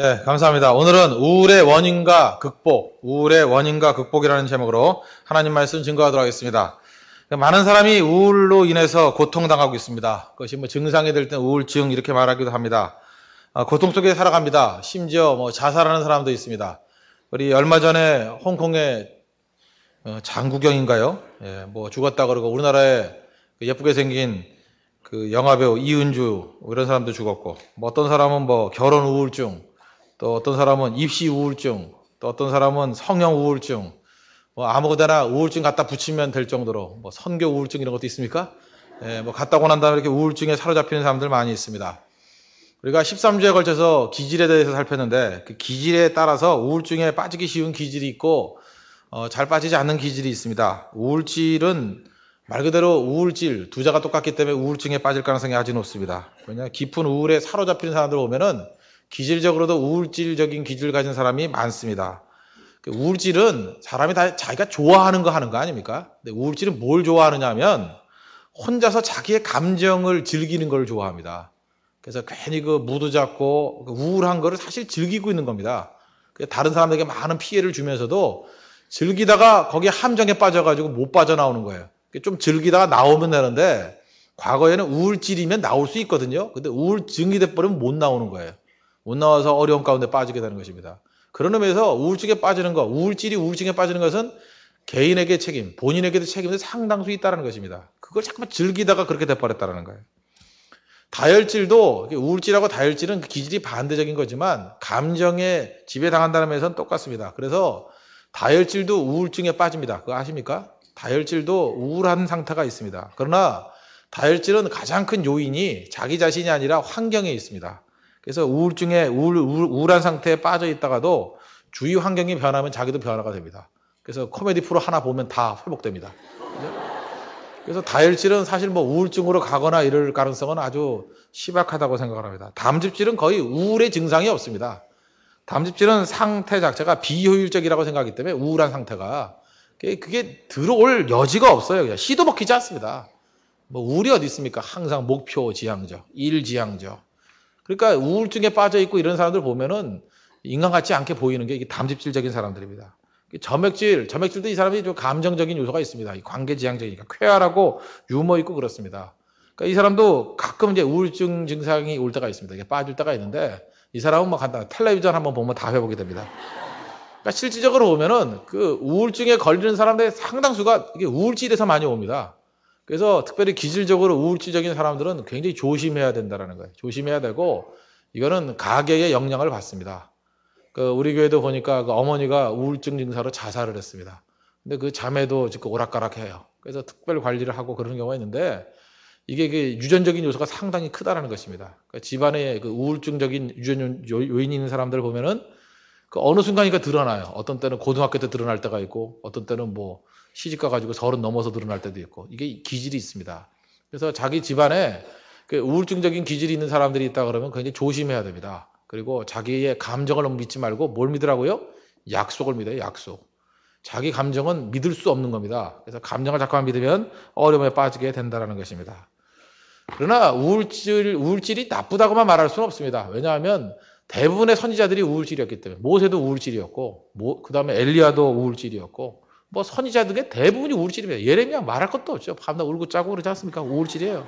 예, 감사합니다. 오늘은 우울의 원인과 극복, 우울의 원인과 극복이라는 제목으로 하나님 말씀 증거하도록 하겠습니다. 많은 사람이 우울로 인해서 고통당하고 있습니다. 그것이 뭐 증상이 될 때 우울증 이렇게 말하기도 합니다. 아, 고통 속에 살아갑니다. 심지어 뭐 자살하는 사람도 있습니다. 우리 얼마 전에 홍콩의 어, 장구경인가요? 예, 뭐 죽었다 그러고 우리나라에 그 예쁘게 생긴 그 영화배우 이은주 뭐 이런 사람도 죽었고 뭐 어떤 사람은 뭐 결혼 우울증 또 어떤 사람은 입시 우울증, 또 어떤 사람은 성형 우울증, 뭐 아무거나 우울증 갖다 붙이면 될 정도로 뭐 선교 우울증 이런 것도 있습니까? 예, 뭐 갔다고 난 다음에 이렇게 우울증에 사로잡히는 사람들 많이 있습니다. 우리가 13주에 걸쳐서 기질에 대해서 살폈는데 그 기질에 따라서 우울증에 빠지기 쉬운 기질이 있고 어, 잘 빠지지 않는 기질이 있습니다. 우울질은 말 그대로 우울질 두 자가 똑같기 때문에 우울증에 빠질 가능성이 아주 높습니다. 왜냐 깊은 우울에 사로잡히는 사람들 보면은 기질적으로도 우울질적인 기질을 가진 사람이 많습니다. 그 우울질은 사람이 다 자기가 좋아하는 거 하는 거 아닙니까? 근데 우울질은 뭘 좋아하느냐 하면 혼자서 자기의 감정을 즐기는 걸 좋아합니다. 그래서 괜히 그 무드 잡고 그 우울한 거를 사실 즐기고 있는 겁니다. 그 다른 사람에게 들 많은 피해를 주면서도 즐기다가 거기에 함정에 빠져가지고 못 빠져나오는 거예요. 좀 즐기다가 나오면 되는데 과거에는 우울질이면 나올 수 있거든요. 근데 우울증이 돼버리면 못 나오는 거예요. 못 나와서 어려움 가운데 빠지게 되는 것입니다. 그런 의미에서 우울증에 빠지는 것, 우울질이 우울증에 빠지는 것은 개인에게 책임, 본인에게도 책임이 상당수 있다는 것입니다. 그걸 자꾸만 즐기다가 그렇게 돼버렸다는 거예요. 다혈질도 우울질하고 다혈질은 그 기질이 반대적인 거지만 감정에 지배당한다는 면에서는 똑같습니다. 그래서 다혈질도 우울증에 빠집니다. 그거 아십니까? 다혈질도 우울한 상태가 있습니다. 그러나 다혈질은 가장 큰 요인이 자기 자신이 아니라 환경에 있습니다. 그래서 우울증에 우울, 우울, 한 상태에 빠져 있다가도 주위 환경이 변하면 자기도 변화가 됩니다. 그래서 코미디 프로 하나 보면 다 회복됩니다. 그래서 다혈질은 사실 뭐 우울증으로 가거나 이럴 가능성은 아주 희박하다고 생각을 합니다. 담즙질은 거의 우울의 증상이 없습니다. 담즙질은 상태 자체가 비효율적이라고 생각하기 때문에 우울한 상태가 그게 들어올 여지가 없어요. 그냥 시도 먹히지 않습니다. 뭐 우울이 어디 있습니까? 항상 목표 지향적, 일 지향적, 그러니까 우울증에 빠져 있고 이런 사람들 보면은 인간 같지 않게 보이는 게 이게 담집질적인 사람들입니다. 점액질, 점액질도 이 사람이 좀 감정적인 요소가 있습니다. 관계지향적이니까 쾌활하고 유머 있고 그렇습니다. 그러니까 이 사람도 가끔 이제 우울증 증상이 올 때가 있습니다. 이게 빠질 때가 있는데 이 사람은 막 뭐 간단 텔레비전 한번 보면 다 회복이 됩니다. 그러니까 실질적으로 보면은 그 우울증에 걸리는 사람들의 상당수가 이게 우울질에서 많이 옵니다. 그래서 특별히 기질적으로 우울증적인 사람들은 굉장히 조심해야 된다라는 거예요. 조심해야 되고 이거는 가계의 영향을 받습니다. 그 우리 교회도 보니까 그 어머니가 우울증 증사로 자살을 했습니다. 근데 그 자매도 지금 그 오락가락해요. 그래서 특별 관리를 하고 그런 경우가 있는데 이게 그 유전적인 요소가 상당히 크다라는 것입니다. 그 집안에 그 우울증적인 유전 요인이 있는 사람들 을 보면은 그 어느 순간이니까 드러나요. 어떤 때는 고등학교 때 드러날 때가 있고 어떤 때는 뭐 시집가 가지고 서른 넘어서 드러날 때도 있고 이게 기질이 있습니다. 그래서 자기 집안에 그 우울증적인 기질이 있는 사람들이 있다 그러면 굉장히 조심해야 됩니다. 그리고 자기의 감정을 너무 믿지 말고 뭘 믿으라고요? 약속을 믿어요. 약속. 자기 감정은 믿을 수 없는 겁니다. 그래서 감정을 자꾸만 믿으면 어려움에 빠지게 된다는 것입니다. 그러나 우울질, 우울질이 나쁘다고만 말할 수는 없습니다. 왜냐하면 대부분의 선지자들이 우울질이었기 때문에 모세도 우울질이었고 그 다음에 엘리아도 우울질이었고 뭐 선지자들의 대부분이 우울질입니다. 예레미야 말할 것도 없죠. 밤낮 울고 짜고 그러지 않습니까? 우울질이에요.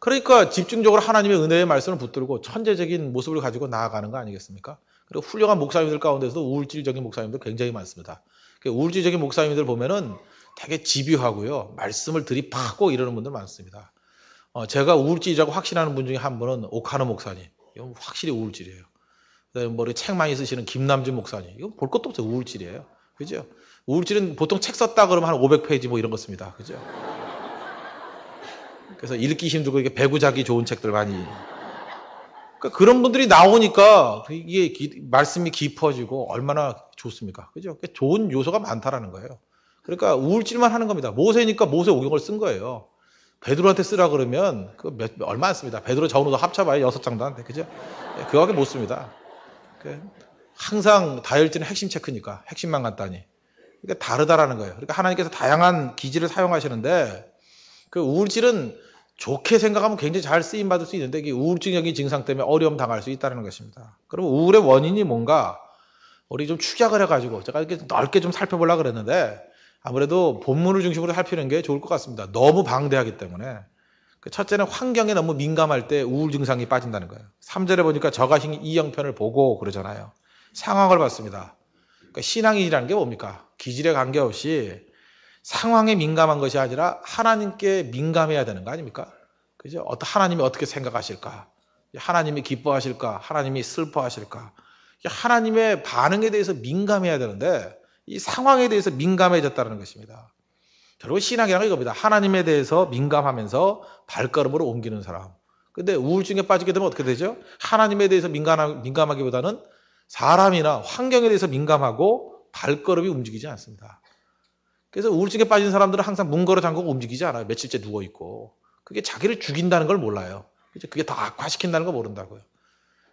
그러니까 집중적으로 하나님의 은혜의 말씀을 붙들고 천재적인 모습을 가지고 나아가는 거 아니겠습니까? 그리고 훌륭한 목사님들 가운데서도 우울질적인 목사님들 굉장히 많습니다. 그 우울질적인 목사님들 보면은 되게 집요하고요. 말씀을 들이파고 이러는 분들 많습니다. 어, 제가 우울질이라고 확신하는 분 중에 한 분은 오카노 목사님. 이건 확실히 우울질이에요. 그다음에 뭐책 많이 쓰시는 김남준 목사님. 이건 볼 것도 없어요. 우울질이에요. 그죠? 우울증은 보통 책 썼다 그러면 한 500페이지 뭐 이런 거 씁니다. 그죠? 그래서 읽기 힘들고 이게 배구자기 좋은 책들 많이. 그러니까 그런 분들이 나오니까 이게 기, 말씀이 깊어지고 얼마나 좋습니까? 그죠? 그러 좋은 요소가 많다라는 거예요. 그러니까 우울증만 하는 겁니다. 모세니까 모세 오경을 쓴 거예요. 베드로한테 쓰라 그러면 그 몇, 얼마 안 씁니다. 베드로 저으로 합쳐봐요 여섯 장도 안 돼. 그죠? 예, 그거밖에 못 씁니다. 그 항상 다혈질은 핵심 체크니까 핵심만 갔다니. 그러니까 다르다라는 거예요. 그러니까 하나님께서 다양한 기질을 사용하시는데 그 우울질은 좋게 생각하면 굉장히 잘 쓰임 받을 수 있는데 이 우울증적인 증상 때문에 어려움 당할 수 있다는 것입니다. 그럼 우울의 원인이 뭔가 우리 좀 축약을 해가지고 제가 이렇게 넓게 좀 살펴보려 그랬는데 아무래도 본문을 중심으로 살피는 게 좋을 것 같습니다. 너무 방대하기 때문에 그 첫째는 환경에 너무 민감할 때 우울 증상이 빠진다는 거예요. 3절에 보니까 저가신 이형편을 보고 그러잖아요. 상황을 봤습니다. 그러니까 신앙인이라는 게 뭡니까? 기질에 관계없이 상황에 민감한 것이 아니라 하나님께 민감해야 되는 거 아닙니까? 그죠? 어떤 하나님이 어떻게 생각하실까? 하나님이 기뻐하실까? 하나님이 슬퍼하실까? 하나님의 반응에 대해서 민감해야 되는데 이 상황에 대해서 민감해졌다는 것입니다. 결국 신앙이란 이겁니다. 하나님에 대해서 민감하면서 발걸음으로 옮기는 사람. 근데 우울증에 빠지게 되면 어떻게 되죠? 하나님에 대해서 민감하, 민감하기보다는 사람이나 환경에 대해서 민감하고 발걸음이 움직이지 않습니다. 그래서 우울증에 빠진 사람들은 항상 문 걸어 잠그고 움직이지 않아요. 며칠째 누워 있고. 그게 자기를 죽인다는 걸 몰라요. 그게 다 악화시킨다는 걸 모른다고요.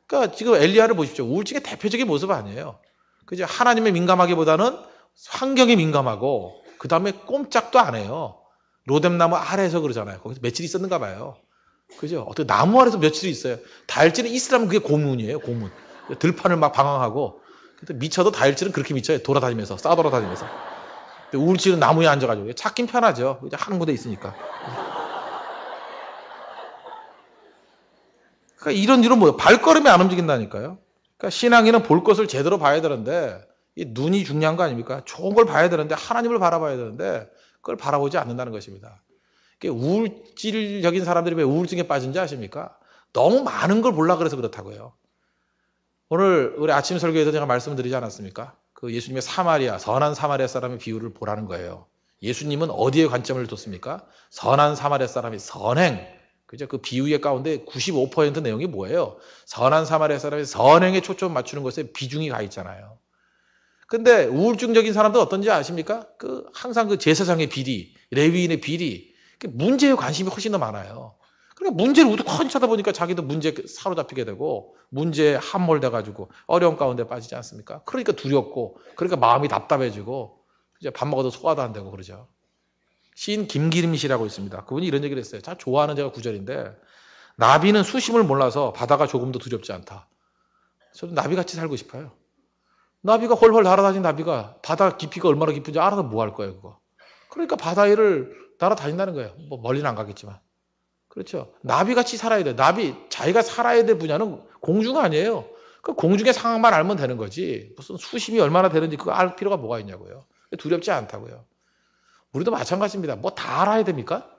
그러니까 지금 엘리아를 보십시오. 우울증의 대표적인 모습 아니에요. 그죠? 하나님의 민감하기보다는 환경이 민감하고 그 다음에 꼼짝도 안 해요. 로뎀나무 아래에서 그러잖아요. 거기서 며칠 있었는가 봐요. 그죠? 어떻게 나무 아래서 에 며칠 있어요. 달지는 이슬람 그게 고문이에요. 고문. 들판을 막 방황하고 미쳐도 다혈질은 그렇게 미쳐요. 돌아다니면서 싸돌아다니면서. 우울질은 나무에 앉아가지고 찾긴 편하죠. 이제 한 곳에 있으니까. 그러니까 이런 일은 뭐예요? 발걸음이 안 움직인다니까요. 그러니까 신앙인은 볼 것을 제대로 봐야 되는데 눈이 중요한 거 아닙니까? 좋은 걸 봐야 되는데 하나님을 바라봐야 되는데 그걸 바라보지 않는다는 것입니다. 우울질적인 사람들이 왜 우울증에 빠진지 아십니까? 너무 많은 걸 몰라 그래서 그렇다고요. 오늘 우리 아침 설교에서 제가 말씀드리지 않았습니까? 그 예수님의 사마리아, 선한 사마리아 사람의 비유를 보라는 거예요. 예수님은 어디에 관점을 뒀습니까? 선한 사마리아 사람이 선행. 그죠? 그 비유의 가운데 95% 내용이 뭐예요? 선한 사마리아 사람이 선행에 초점 맞추는 것에 비중이 가 있잖아요. 근데 우울증적인 사람도 어떤지 아십니까? 그 항상 그 제사장의 비리, 레위인의 비리, 그 문제에 관심이 훨씬 더 많아요. 그러니까 문제를 우두커니 쳐다보니까 자기도 문제 사로잡히게 되고 문제에 함몰돼 가지고 어려운 가운데 빠지지 않습니까? 그러니까 두렵고 그러니까 마음이 답답해지고 이제 밥 먹어도 소화도 안 되고 그러죠. 시인 김기림 씨라고 있습니다. 그분이 이런 얘기를 했어요. 참 좋아하는 제가 구절인데 나비는 수심을 몰라서 바다가 조금도 두렵지 않다. 저도 나비같이 살고 싶어요. 나비가 훨훨 날아다니는 나비가 바다 깊이가 얼마나 깊은지 알아서 뭐 할 거예요, 그거. 그러니까 바다 위를 날아다닌다는 거예요. 뭐 멀리는 안 가겠지만. 그렇죠. 나비같이 살아야 돼. 나비, 자기가 살아야 될 분야는 공중 아니에요. 그 공중의 상황만 알면 되는 거지. 무슨 수심이 얼마나 되는지 그거 알 필요가 뭐가 있냐고요. 두렵지 않다고요. 우리도 마찬가지입니다. 뭐 다 알아야 됩니까?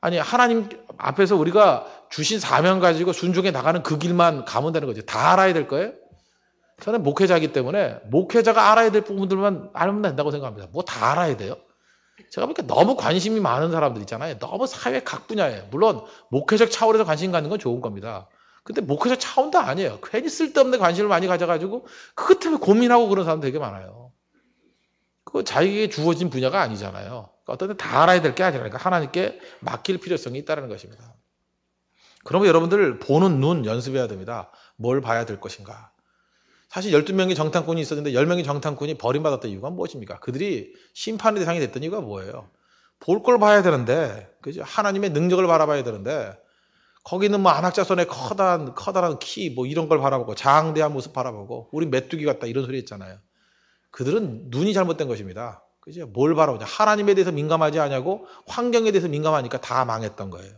아니, 하나님 앞에서 우리가 주신 사명 가지고 순종해 나가는 그 길만 가면 되는 거지. 다 알아야 될 거예요? 저는 목회자이기 때문에 목회자가 알아야 될 부분들만 알면 된다고 생각합니다. 뭐 다 알아야 돼요? 제가 보니까 너무 관심이 많은 사람들 있잖아요. 너무 사회 각 분야에. 물론 목회적 차원에서 관심 갖는 건 좋은 겁니다. 근데 목회적 차원도 아니에요. 괜히 쓸데없는 관심을 많이 가져가지고 그것 때문에 고민하고 그런 사람 되게 많아요. 그거 자기에게 주어진 분야가 아니잖아요. 그러니까 어떤 데 다 알아야 될 게 아니라니까 하나님께 맡길 필요성이 있다는 것입니다. 그러면 여러분들 보는 눈 연습해야 됩니다. 뭘 봐야 될 것인가. 사실 12명의 정탐꾼이 있었는데 10명의 정탐꾼이 버림받았던 이유가 무엇입니까? 그들이 심판의 대상이 됐던 이유가 뭐예요? 볼 걸 봐야 되는데, 그죠? 하나님의 능력을 바라봐야 되는데, 거기는 뭐안학자손에 커다란, 커다란 키, 뭐 이런 걸 바라보고, 장대한 모습 바라보고, 우리 메뚜기 같다, 이런 소리 했잖아요. 그들은 눈이 잘못된 것입니다. 그죠? 뭘 바라보냐. 하나님에 대해서 민감하지 않냐고, 환경에 대해서 민감하니까 다 망했던 거예요.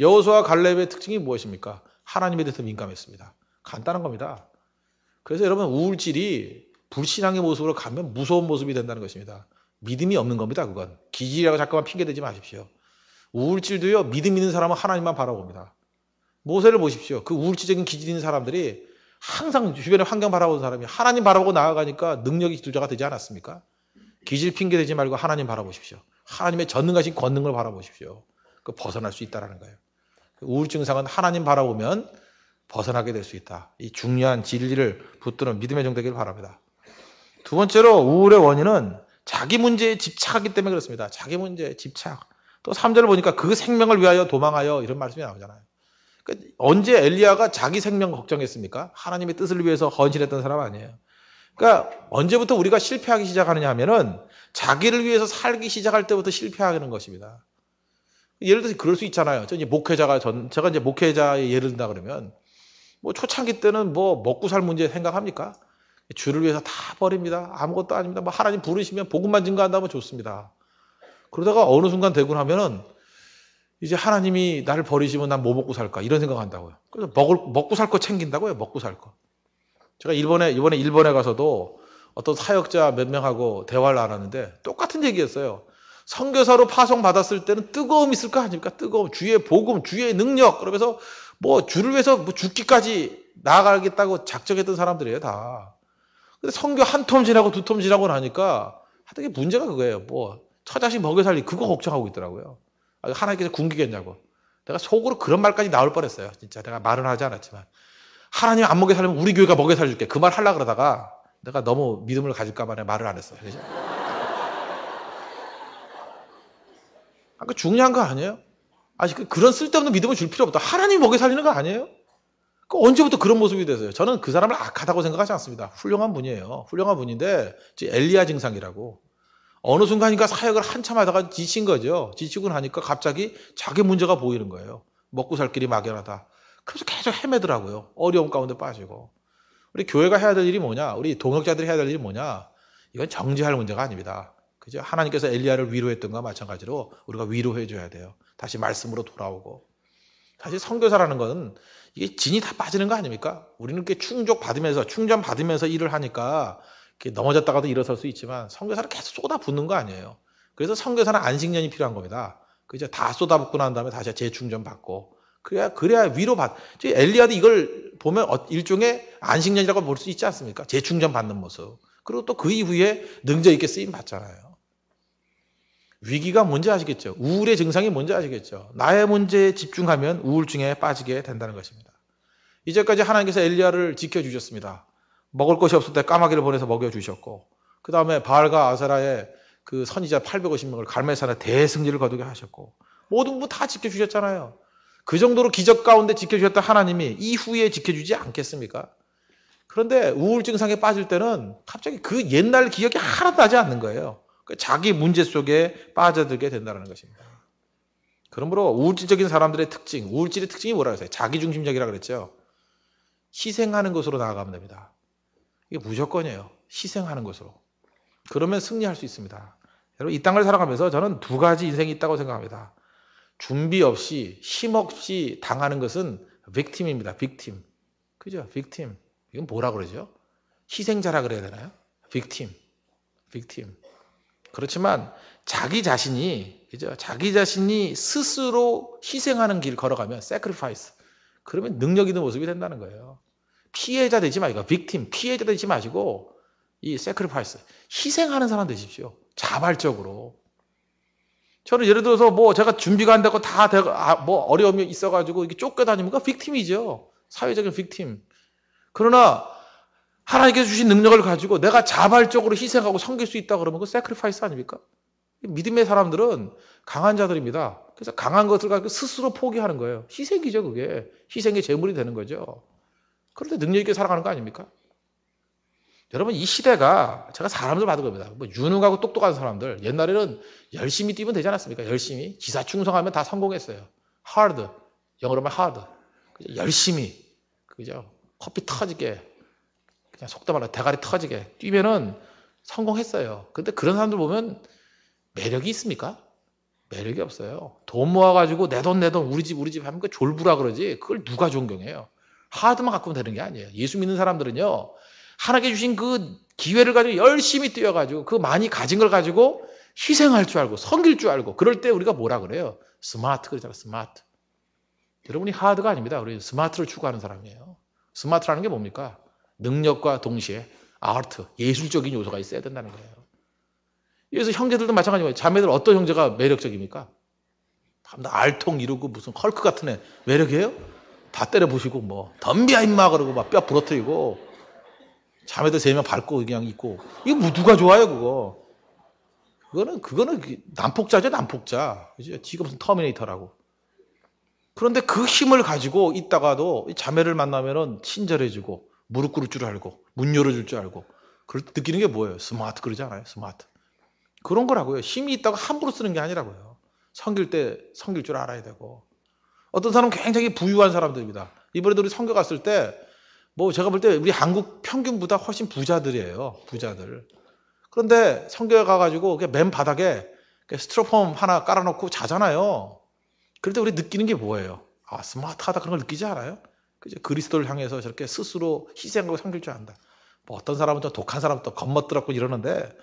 여호수와 갈렙의 특징이 무엇입니까? 하나님에 대해서 민감했습니다. 간단한 겁니다. 그래서 여러분 우울질이 불신앙의 모습으로 가면 무서운 모습이 된다는 것입니다. 믿음이 없는 겁니다. 그건 기질이라고 잠깐만 핑계대지 마십시오. 우울질도요 믿음 있는 사람은 하나님만 바라봅니다. 모세를 보십시오. 그 우울질적인 기질 있는 사람들이 항상 주변의 환경 바라보는 사람이 하나님 바라보고 나아가니까 능력이 둘자가 되지 않았습니까? 기질 핑계대지 말고 하나님 바라보십시오. 하나님의 전능하신 권능을 바라보십시오. 그 벗어날 수 있다라는 거예요. 그 우울증상은 하나님 바라보면 벗어나게 될 수 있다. 이 중요한 진리를 붙드는 믿음의 종되기를 바랍니다. 두 번째로 우울의 원인은 자기 문제에 집착하기 때문에 그렇습니다. 자기 문제에 집착. 또 3절을 보니까 그 생명을 위하여 도망하여 이런 말씀이 나오잖아요. 그러니까 언제 엘리야가 자기 생명 걱정했습니까? 하나님의 뜻을 위해서 헌신했던 사람 아니에요. 그러니까 언제부터 우리가 실패하기 시작하느냐 하면은 자기를 위해서 살기 시작할 때부터 실패하는 것입니다. 예를 들어서 그럴 수 있잖아요. 저 이제 목회자가 전, 제가 이제 목회자의 예를 든다 그러면 뭐 초창기 때는 뭐 먹고 살 문제 생각합니까? 주를 위해서 다 버립니다. 아무것도 아닙니다. 뭐 하나님 부르시면 복음만 증가한다면 좋습니다. 그러다가 어느 순간 되고 나면은 이제 하나님이 나를 버리시면 난 뭐 먹고 살까 이런 생각한다고요. 그래서 먹을 먹고 살 거 챙긴다고요. 먹고 살 거. 제가 일본에 이번에 일본에 가서도 어떤 사역자 몇 명하고 대화를 나눴는데 똑같은 얘기였어요. 선교사로 파송 받았을 때는 뜨거움 이 있을 거 아닙니까? 뜨거움, 주의 복음, 주의 능력. 그러면서 뭐 주를 위해서 뭐 죽기까지 나아가겠다고 작정했던 사람들이에요, 다. 근데 성교 한 톰 지나고 두 톰 지나고 나니까 하여튼 문제가 그거예요. 뭐 처자식 먹여 살리 그거 걱정하고 있더라고요. 아, 하나님께서 굶기겠냐고. 내가 속으로 그런 말까지 나올 뻔했어요. 진짜 내가 말은 하지 않았지만 하나님 안 먹여 살면 우리 교회가 먹여 살줄게. 그 말 하려 고 그러다가 내가 너무 믿음을 가질까봐 내 말을 안 했어요. 그죠? 아 그 중요한 거 아니에요? 아직 그, 그런 쓸데없는 믿음을 줄 필요 없다. 하나님 이 먹여 살리는 거 아니에요? 그 언제부터 그런 모습이 되세요? 저는 그 사람을 악하다고 생각하지 않습니다. 훌륭한 분이에요. 훌륭한 분인데 엘리아 증상이라고 어느 순간인가 사역을 한참 하다가 지친 거죠. 지치고 나니까 갑자기 자기 문제가 보이는 거예요. 먹고 살 길이 막연하다. 그래서 계속 헤매더라고요. 어려움 가운데 빠지고. 우리 교회가 해야 될 일이 뭐냐? 우리 동역자들이 해야 될 일이 뭐냐? 이건 정지할 문제가 아닙니다. 그죠? 하나님께서 엘리아를 위로했던 것과 마찬가지로 우리가 위로해 줘야 돼요. 다시 말씀으로 돌아오고 사실 선교사라는 것은 이게 진이 다 빠지는 거 아닙니까? 우리는 이렇게 충족 받으면서 충전 받으면서 일을 하니까 넘어졌다가도 일어설 수 있지만 선교사를 계속 쏟아붓는 거 아니에요. 그래서 선교사는 안식년이 필요한 겁니다. 그죠? 다 쏟아붓고 난 다음에 다시 재충전 받고 그래야 그래야 위로 받. 엘리야도 이걸 보면 어, 일종의 안식년이라고 볼 수 있지 않습니까? 재충전 받는 모습. 그리고 또 그 이후에 능저 있게 쓰임 받잖아요. 위기가 뭔지 아시겠죠? 우울의 증상이 뭔지 아시겠죠? 나의 문제에 집중하면 우울증에 빠지게 된다는 것입니다. 이제까지 하나님께서 엘리야를 지켜주셨습니다. 먹을 것이 없을 때 까마귀를 보내서 먹여주셨고, 그 다음에 바알과 아사라의 그 선지자 850명을 갈매산에 대승리를 거두게 하셨고, 모든 분 다 지켜주셨잖아요. 그 정도로 기적 가운데 지켜주셨던 하나님이 이후에 지켜주지 않겠습니까? 그런데 우울 증상에 빠질 때는 갑자기 그 옛날 기억이 하나도 나지 않는 거예요. 그 자기 문제 속에 빠져들게 된다는 것입니다. 그러므로 우울질적인 사람들의 특징, 우울질의 특징이 뭐라 고랬어요 자기중심적이라 그랬죠. 희생하는 것으로 나아가면 됩니다. 이게 무조건이에요. 희생하는 것으로. 그러면 승리할 수 있습니다. 여러분 이 땅을 살아가면서 저는 두 가지 인생이 있다고 생각합니다. 준비 없이 힘 없이 당하는 것은 빅팀입니다. 빅팀. 그죠? 빅팀. 이건 뭐라 그러죠? 희생자라 그래야 되나요? 빅팀. 빅팀. 그렇지만 자기 자신이 그죠? 자기 자신이 스스로 희생하는 길 걸어가면 sacrifice. 그러면 능력 있는 모습이 된다는 거예요. 피해자 되지 말고 빅팀 피해자 되지 마시고 이 sacrifice 희생하는 사람 되십시오. 자발적으로. 저는 예를 들어서 뭐 제가 준비가 안 되고 다뭐 아, 어려움이 있어가지고 이게 쫓겨다니니까 빅팀이죠. 사회적인 빅팀. 그러나 하나님께서 주신 능력을 가지고 내가 자발적으로 희생하고 섬길 수 있다 그러면 그 세크리파이스 아닙니까? 믿음의 사람들은 강한 자들입니다. 그래서 강한 것을 가지고 스스로 포기하는 거예요. 희생이죠, 그게. 희생의 재물이 되는 거죠. 그런데 능력 있게 살아가는 거 아닙니까? 여러분 이 시대가 제가 사람들 봐도 겁니다. 뭐 유능하고 똑똑한 사람들 옛날에는 열심히 뛰면 되지 않았습니까? 열심히 기사 충성하면 다 성공했어요. hard 영어로 하면 hard 열심히 그죠? 커피 터지게 그냥 속도말로 대가리 터지게 뛰면은 성공했어요. 근데 그런 사람들 보면 매력이 있습니까? 매력이 없어요. 돈 모아가지고 내 돈 내 돈 우리 집 우리 집 하면 그 졸부라 그러지 그걸 누가 존경해요. 하드만 갖고 면 되는 게 아니에요. 예수 믿는 사람들은요 하나님께 주신 그 기회를 가지고 열심히 뛰어가지고 그 많이 가진 걸 가지고 희생할 줄 알고 섬길 줄 알고 그럴 때 우리가 뭐라 그래요? 스마트 그러잖아 스마트. 여러분이 하드가 아닙니다. 우리 스마트를 추구하는 사람이에요. 스마트라는 게 뭡니까? 능력과 동시에 아트, 예술적인 요소가 있어야 된다는 거예요. 그래서 형제들도 마찬가지예요. 자매들 어떤 형제가 매력적입니까? 다 알통 이루고 무슨 헐크 같은 애 매력이에요? 다 때려 보시고뭐 덤비야 임마 그러고 막 뼈 부러뜨리고 자매들 세 명 밟고 그냥 있고 이거 뭐 누가 좋아요 그거? 그거는 그거는 그 난폭자죠 난폭자 그죠? 지금 무슨 터미네이터라고. 그런데 그 힘을 가지고 있다가도 자매를 만나면은 친절해지고 무릎 꿇을 줄 알고, 문 열어줄 줄 알고. 그럴 때 느끼는 게 뭐예요? 스마트 그러지 않아요? 스마트. 그런 거라고요. 힘이 있다고 함부로 쓰는 게 아니라고요. 성길 때 성길 줄 알아야 되고. 어떤 사람은 굉장히 부유한 사람들입니다. 이번에도 우리 성교 갔을 때, 뭐 제가 볼 때 우리 한국 평균보다 훨씬 부자들이에요. 부자들. 그런데 성교에 가가지고 맨 바닥에 스트로폼 하나 깔아놓고 자잖아요. 그럴 때 우리 느끼는 게 뭐예요? 아, 스마트하다 그런 걸 느끼지 않아요? 그죠? 그리스도를 향해서 저렇게 스스로 희생하고 삼길줄 안다. 뭐 어떤 사람은 저 독한 사람 부터 겉멋들었고 이러는데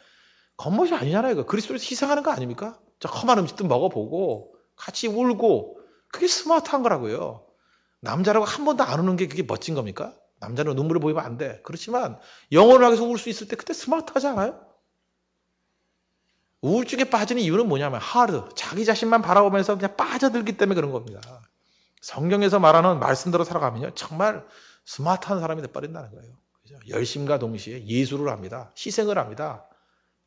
겉멋이 아니잖아요. 이거. 그리스도를 희생하는 거 아닙니까? 저 험한 음식도 먹어보고 같이 울고 그게 스마트한 거라고요. 남자라고 한 번도 안 우는 게 그게 멋진 겁니까? 남자는 눈물을 보이면 안 돼. 그렇지만 영혼을 향해서 울 수 있을 때 그때 스마트하지 않아요? 우울증에 빠지는 이유는 뭐냐면 하드 자기 자신만 바라보면서 그냥 빠져들기 때문에 그런 겁니다. 성경에서 말하는 말씀대로 살아가면요. 정말 스마트한 사람이 돼버린다는 거예요. 그죠? 열심과 동시에 예수를 합니다. 희생을 합니다.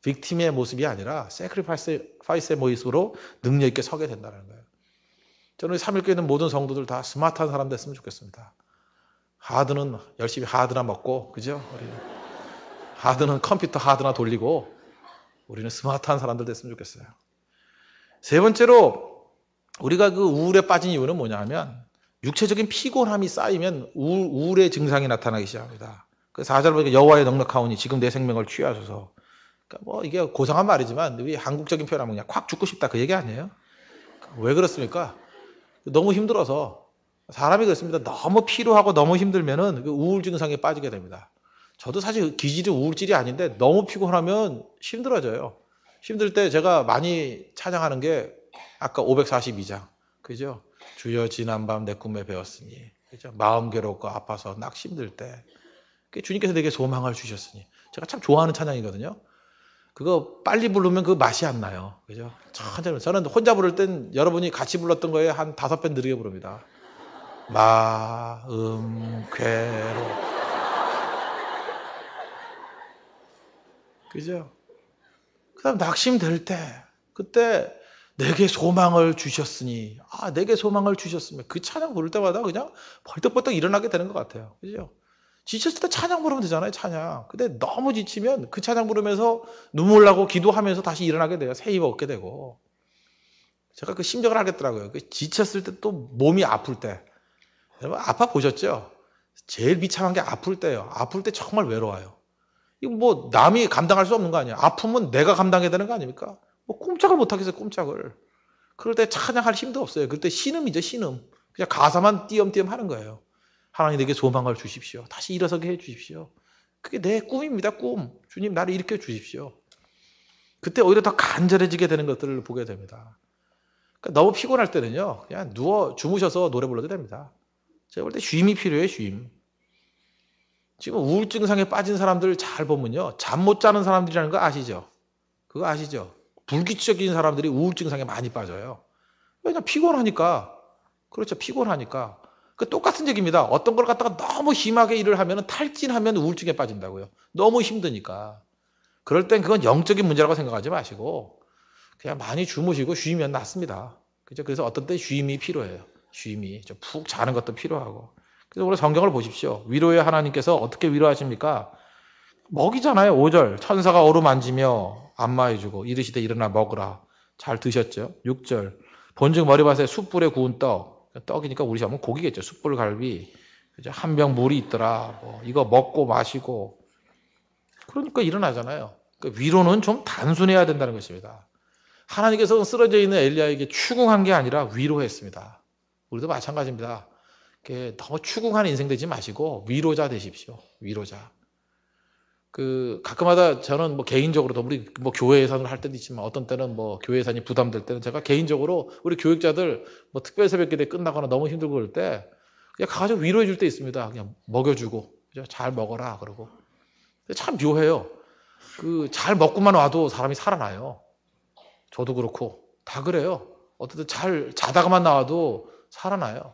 빅팀의 모습이 아니라 세크리파이스의 모습으로 능력 있게 서게 된다는 거예요. 저는 3일교회 있는 모든 성도들 다 스마트한 사람 됐으면 좋겠습니다. 하드는 열심히 하드나 먹고, 그죠? 우리는 하드는 컴퓨터 하드나 돌리고, 우리는 스마트한 사람들 됐으면 좋겠어요. 세 번째로 우리가 그 우울에 빠진 이유는 뭐냐 하면 육체적인 피곤함이 쌓이면 우울, 의 증상이 나타나기 시작합니다. 그 4절 보니까 여호와의 넉넉하오니 지금 내 생명을 취하소서. 그러니까 뭐 이게 고상한 말이지만 우리 한국적인 표현하면 그냥 콱 죽고 싶다 그 얘기 아니에요? 왜 그렇습니까? 너무 힘들어서 사람이 그렇습니다. 너무 피로하고 너무 힘들면은 그 우울 증상에 빠지게 됩니다. 저도 사실 기질이 우울질이 아닌데 너무 피곤하면 힘들어져요. 힘들 때 제가 많이 찬양하는 게 아까 542장. 그죠? 주여 지난밤 내 꿈에 배웠으니. 그죠? 마음 괴롭고 아파서 낙심들 때. 주님께서 내게 소망을 주셨으니. 제가 참 좋아하는 찬양이거든요. 그거 빨리 부르면 그 맛이 안 나요. 그죠? 천천히. 저는 혼자 부를 땐 여러분이 같이 불렀던 거에 한 다섯 번 느리게 부릅니다. 마음 괴로. 그죠? 그 다음 낙심될 때, 그때 내게 소망을 주셨으니 아 내게 소망을 주셨으면 그 찬양 부를 때마다 그냥 벌떡벌떡 일어나게 되는 것 같아요. 그죠? 지쳤을 때 찬양 부르면 되잖아요. 찬양. 근데 너무 지치면 그 찬양 부르면서 눈물 나고 기도하면서 다시 일어나게 돼요. 새힘 얻게 되고. 제가 그 심정을 하겠더라고요. 그 지쳤을 때 또 몸이 아플 때. 여러분 아파 보셨죠? 제일 비참한 게 아플 때예요. 아플 때 정말 외로워요. 이거 뭐 남이 감당할 수 없는 거 아니에요. 아픔은 내가 감당해야 되는 거 아닙니까? 뭐 꼼짝을 못하겠어요, 꼼짝을. 그럴 때 찬양할 힘도 없어요. 그럴 때 신음이죠, 신음. 그냥 가사만 띄엄띄엄 하는 거예요. 하나님 내게 소망을 주십시오. 다시 일어서게 해 주십시오. 그게 내 꿈입니다, 꿈. 주님, 나를 일으켜 주십시오. 그때 오히려 더 간절해지게 되는 것들을 보게 됩니다. 그러니까 너무 피곤할 때는요, 그냥 누워 주무셔서 노래 불러도 됩니다. 제가 볼 때 쉼이 필요해요, 쉼. 지금 우울증상에 빠진 사람들 잘 보면요, 잠 못 자는 사람들이라는 거 아시죠? 그거 아시죠? 불규칙인 사람들이 우울증 상에 많이 빠져요. 왜냐 피곤하니까 그렇죠 피곤하니까 그 똑같은 얘기입니다. 어떤 걸 갖다가 너무 심하게 일을 하면 탈진하면 우울증에 빠진다고요. 너무 힘드니까 그럴 땐 그건 영적인 문제라고 생각하지 마시고 그냥 많이 주무시고 쉬면 낫습니다. 그죠? 그래서 어떤 때 쉼이 필요해요. 쉼이 푹 자는 것도 필요하고 그래서 오늘 성경을 보십시오. 위로의 하나님께서 어떻게 위로하십니까? 먹이잖아요. 5절. 천사가 어루만지며 안마해주고 이르시되 일어나 먹으라. 잘 드셨죠? 6절. 본즉 머리밭에 숯불에 구운 떡. 떡이니까 우리 시하면 고기겠죠. 숯불 갈비. 한 병 물이 있더라. 뭐 이거 먹고 마시고. 그러니까 일어나잖아요. 그러니까 위로는 좀 단순해야 된다는 것입니다. 하나님께서 쓰러져 있는 엘리야에게 추궁한 게 아니라 위로했습니다. 우리도 마찬가지입니다. 너무 추궁한 인생 되지 마시고 위로자 되십시오. 위로자. 그 가끔마다 저는 뭐 개인적으로도 우리 뭐 교회 예산으할 때도 있지만 어떤 때는 뭐 교회 예산이 부담될 때는 제가 개인적으로 우리 교육자들 뭐 특별 새벽 기대 끝나거나 너무 힘들고 그럴 때 그냥 가가지고 위로해 줄 때 있습니다. 그냥 먹여주고 그냥잘 먹어라 그러고 참 묘해요. 그 잘 먹고만 와도 사람이 살아나요. 저도 그렇고 다 그래요. 어쨌든 잘 자다가만 나와도 살아나요.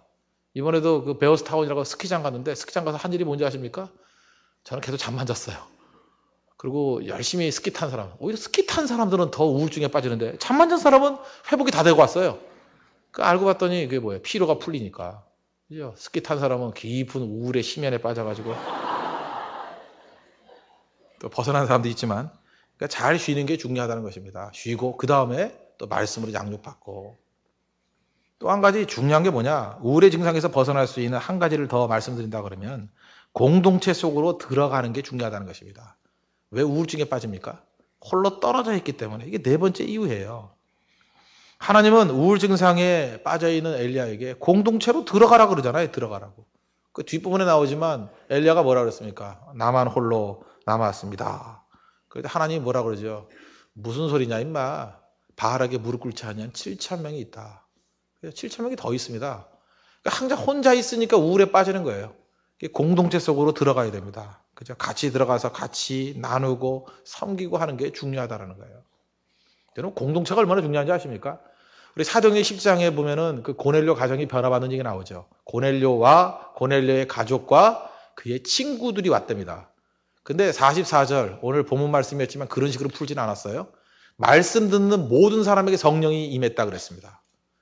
이번에도 그 베어스타운이라고 스키장 갔는데 스키장 가서 한 일이 뭔지 아십니까? 저는 계속 잠만 잤어요. 그리고 열심히 스키 탄 사람. 오히려 스키 탄 사람들은 더 우울증에 빠지는데 잠만 잔 사람은 회복이 다 되고 왔어요. 그 알고 봤더니 그게 뭐예요? 피로가 풀리니까. 그죠? 스키 탄 사람은 깊은 우울의 심연에 빠져가지고 또 벗어난 사람도 있지만 그러니까 잘 쉬는 게 중요하다는 것입니다. 쉬고 그 다음에 또 말씀으로 양육받고 또 한 가지 중요한 게 뭐냐? 우울의 증상에서 벗어날 수 있는 한 가지를 더 말씀드린다 그러면 공동체 속으로 들어가는 게 중요하다는 것입니다. 왜 우울증에 빠집니까? 홀로 떨어져 있기 때문에 이게 네 번째 이유예요. 하나님은 우울증상에 빠져 있는 엘리야에게 공동체로 들어가라 그러잖아요. 들어가라고. 그 뒷부분에 나오지만 엘리야가 뭐라 그랬습니까? 나만 홀로 남았습니다. 그런데 하나님이 뭐라 그러죠? 무슨 소리냐 임마. 바하락에 무릎 꿇지 않냐는 7천 명이 있다. 7천 명이 더 있습니다. 그러니까 항상 혼자 있으니까 우울에 빠지는 거예요. 공동체 속으로 들어가야 됩니다. 그죠? 같이 들어가서 같이 나누고 섬기고 하는 게 중요하다라는 거예요. 여러 공동체가 얼마나 중요한지 아십니까? 우리 사도행전 10장에 보면은 그 고넬료 가정이 변화받는 얘기 나오죠. 고넬료와 고넬료의 가족과 그의 친구들이 왔답니다. 근데 44절 오늘 본문 말씀이었지만 그런 식으로 풀진 않았어요. 말씀 듣는 모든 사람에게 성령이 임했다 그랬습니다.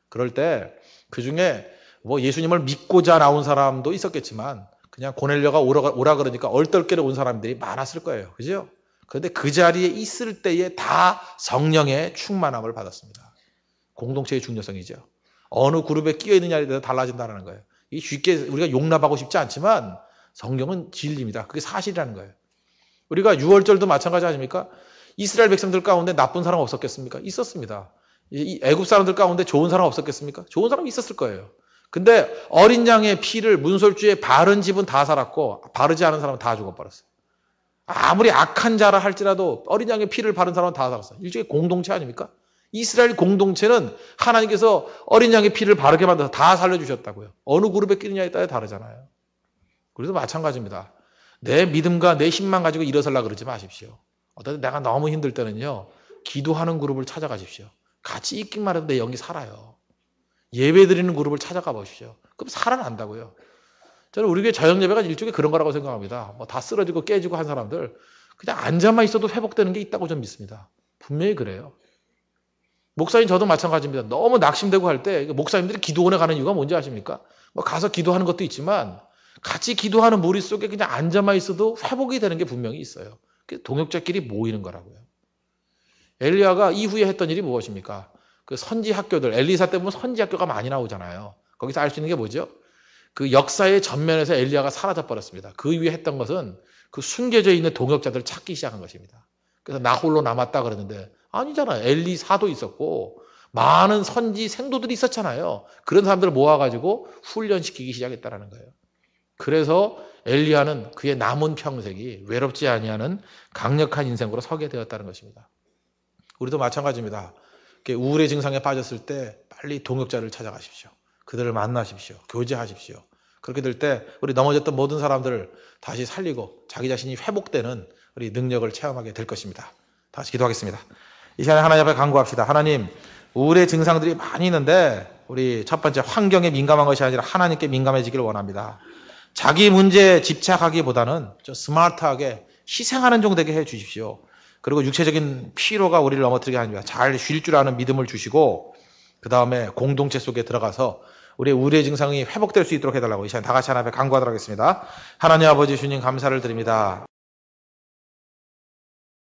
그럴 때 그 중에 뭐 예수님을 믿고자 나온 사람도 있었겠지만 그냥 고넬료가 오라, 오라 그러니까 얼떨결에 온 사람들이 많았을 거예요. 그죠? 그런데 그 자리에 있을 때에 다 성령의 충만함을 받았습니다. 공동체의 중요성이죠. 어느 그룹에 끼어 있느냐에 따라 달라진다는 거예요. 이 쉽게 우리가 용납하고 싶지 않지만 성경은 진리입니다. 그게 사실이라는 거예요. 우리가 6월절도 마찬가지 아닙니까? 이스라엘 백성들 가운데 나쁜 사람 없었겠습니까? 있었습니다. 애굽 사람들 가운데 좋은 사람 없었겠습니까? 좋은 사람 있었을 거예요. 근데 어린 양의 피를 문설주에 바른 집은 다 살았고 바르지 않은 사람은 다 죽어버렸어요. 아무리 악한 자라 할지라도 어린 양의 피를 바른 사람은 다 살았어요. 일종의 공동체 아닙니까? 이스라엘 공동체는 하나님께서 어린 양의 피를 바르게 만들어서 다 살려주셨다고요. 어느 그룹에 끼느냐에 따라 다르잖아요. 그래서 마찬가지입니다. 내 믿음과 내 힘만 가지고 일어설라 그러지 마십시오. 어떤 내가 너무 힘들 때는요. 기도하는 그룹을 찾아가십시오. 같이 있기만 해도 내 영이 살아요. 예배 드리는 그룹을 찾아가 보십시오 그럼 살아난다고요. 저는 우리 교회 저녁 예배가 일종의 그런 거라고 생각합니다. 뭐 다 쓰러지고 깨지고 한 사람들 그냥 앉아만 있어도 회복되는 게 있다고 좀 믿습니다. 분명히 그래요. 목사님 저도 마찬가지입니다. 너무 낙심되고 할 때 목사님들이 기도원에 가는 이유가 뭔지 아십니까? 뭐 가서 기도하는 것도 있지만 같이 기도하는 무리 속에 그냥 앉아만 있어도 회복이 되는 게 분명히 있어요. 동역자끼리 모이는 거라고요. 엘리아가 이후에 했던 일이 무엇입니까? 그 선지 학교들 엘리사 때 보면 선지 학교가 많이 나오잖아요. 거기서 알 수 있는 게 뭐죠? 그 역사의 전면에서 엘리아가 사라져 버렸습니다. 그 위에 했던 것은 그 숨겨져 있는 동역자들을 찾기 시작한 것입니다. 그래서 나 홀로 남았다 그러는데 아니잖아요. 엘리사도 있었고 많은 선지 생도들이 있었잖아요. 그런 사람들을 모아가지고 훈련시키기 시작했다라는 거예요. 그래서 엘리아는 그의 남은 평생이 외롭지 아니하는 강력한 인생으로 서게 되었다는 것입니다. 우리도 마찬가지입니다. 우울의 증상에 빠졌을 때 빨리 동역자를 찾아가십시오. 그들을 만나십시오. 교제하십시오. 그렇게 될 때 우리 넘어졌던 모든 사람들을 다시 살리고 자기 자신이 회복되는 우리 능력을 체험하게 될 것입니다. 다시 기도하겠습니다. 이 시간에 하나님 앞에 간구합시다. 하나님, 우울의 증상들이 많이 있는데 우리 첫 번째 환경에 민감한 것이 아니라 하나님께 민감해지기를 원합니다. 자기 문제에 집착하기보다는 좀 스마트하게 희생하는 종 되게 해 주십시오. 그리고 육체적인 피로가 우리를 넘어뜨리게 하십니다. 잘쉴 줄 아는 믿음을 주시고 그 다음에 공동체 속에 들어가서 우리의 우리의 증상이 회복될 수 있도록 해달라고 이 시간 다 같이 하나 앞에 간구하도록 하겠습니다. 하나님 아버지 주님 감사를 드립니다.